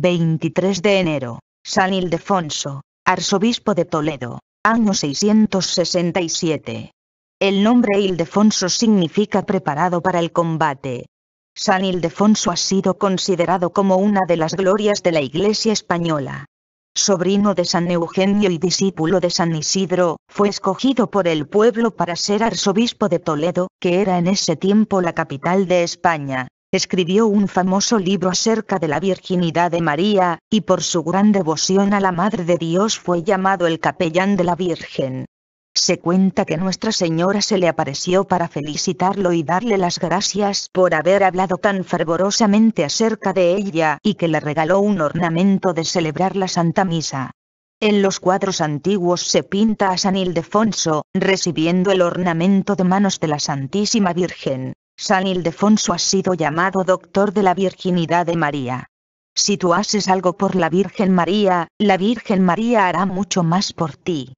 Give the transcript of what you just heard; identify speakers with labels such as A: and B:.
A: 23 de enero, San Ildefonso, arzobispo de Toledo, año 667. El nombre Ildefonso significa preparado para el combate. San Ildefonso ha sido considerado como una de las glorias de la Iglesia española. Sobrino de San Eugenio y discípulo de San Isidro, fue escogido por el pueblo para ser arzobispo de Toledo, que era en ese tiempo la capital de España escribió un famoso libro acerca de la virginidad de María, y por su gran devoción a la Madre de Dios fue llamado el capellán de la Virgen. Se cuenta que Nuestra Señora se le apareció para felicitarlo y darle las gracias por haber hablado tan fervorosamente acerca de ella y que le regaló un ornamento de celebrar la Santa Misa. En los cuadros antiguos se pinta a San Ildefonso, recibiendo el ornamento de manos de la Santísima Virgen. San Ildefonso ha sido llamado doctor de la virginidad de María. Si tú haces algo por la Virgen María, la Virgen María hará mucho más por ti.